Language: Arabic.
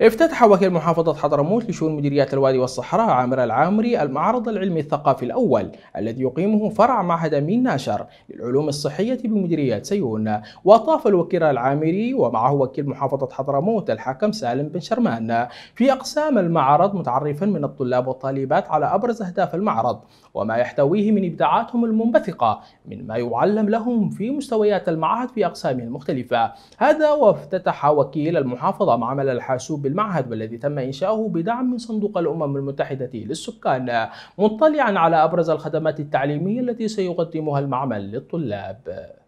افتتح وكيل محافظة حضرموت لشؤون مديريات الوادي والصحراء عامر العامري المعرض العلمي الثقافي الأول الذي يقيمه فرع معهد أمين ناشر للعلوم الصحية بمديرية سيون وطاف الوكيل العامري ومعه وكيل محافظة حضرموت الحاكم سالم بن شرمان في أقسام المعرض متعرفا من الطلاب والطالبات على أبرز أهداف المعرض وما يحتويه من إبداعاتهم المنبثقة من ما يعلم لهم في مستويات المعهد في أقسامه المختلفة هذا وافتتح وكيل المحافظة معمل الحاسوب بالمعهد والذي تم إنشاؤه بدعم من صندوق الأمم المتحدة للسكان مطلعا على أبرز الخدمات التعليمية التي سيقدمها المعمل للطلاب.